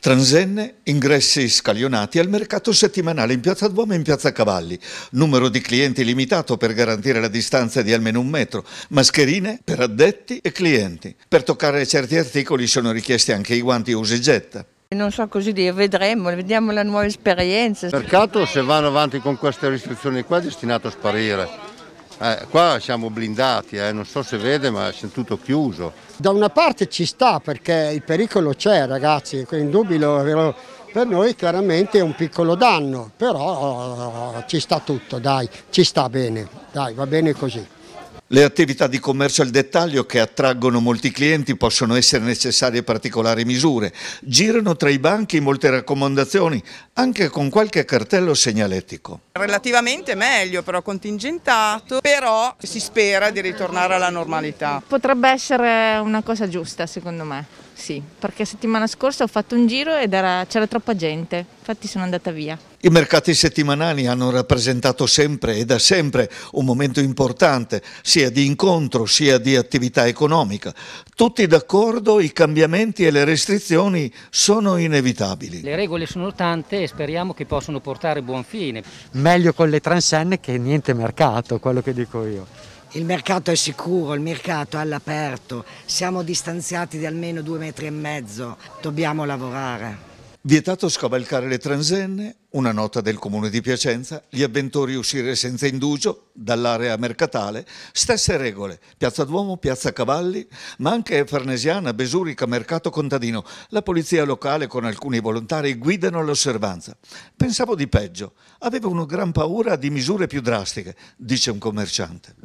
Transenne, ingressi scaglionati al mercato settimanale in Piazza Duomo e in Piazza Cavalli. Numero di clienti limitato per garantire la distanza di almeno un metro. Mascherine per addetti e clienti. Per toccare certi articoli sono richiesti anche i guanti usi getta. Non so così dire, vedremo, vediamo la nuova esperienza. Il mercato se vanno avanti con queste restrizioni qua è destinato a sparire eh, qua siamo blindati, eh, non so se vede ma è tutto chiuso. Da una parte ci sta perché il pericolo c'è ragazzi, indubbio per noi chiaramente è un piccolo danno, però eh, ci sta tutto, dai, ci sta bene, dai, va bene così. Le attività di commercio al dettaglio che attraggono molti clienti possono essere necessarie particolari misure. Girano tra i banchi molte raccomandazioni, anche con qualche cartello segnalettico. Relativamente meglio, però contingentato, però si spera di ritornare alla normalità. Potrebbe essere una cosa giusta secondo me, sì, perché settimana scorsa ho fatto un giro ed c'era troppa gente infatti sono andata via. I mercati settimanali hanno rappresentato sempre e da sempre un momento importante, sia di incontro sia di attività economica. Tutti d'accordo, i cambiamenti e le restrizioni sono inevitabili. Le regole sono tante e speriamo che possano portare buon fine. Meglio con le transenne che niente mercato, quello che dico io. Il mercato è sicuro, il mercato è all'aperto, siamo distanziati di almeno due metri e mezzo, dobbiamo lavorare. Vietato scavalcare le transenne, una nota del comune di Piacenza, gli avventori uscire senza indugio dall'area mercatale, stesse regole, piazza Duomo, piazza Cavalli, ma anche Farnesiana, Besurica, Mercato Contadino, la polizia locale con alcuni volontari guidano l'osservanza. Pensavo di peggio, avevo una gran paura di misure più drastiche, dice un commerciante.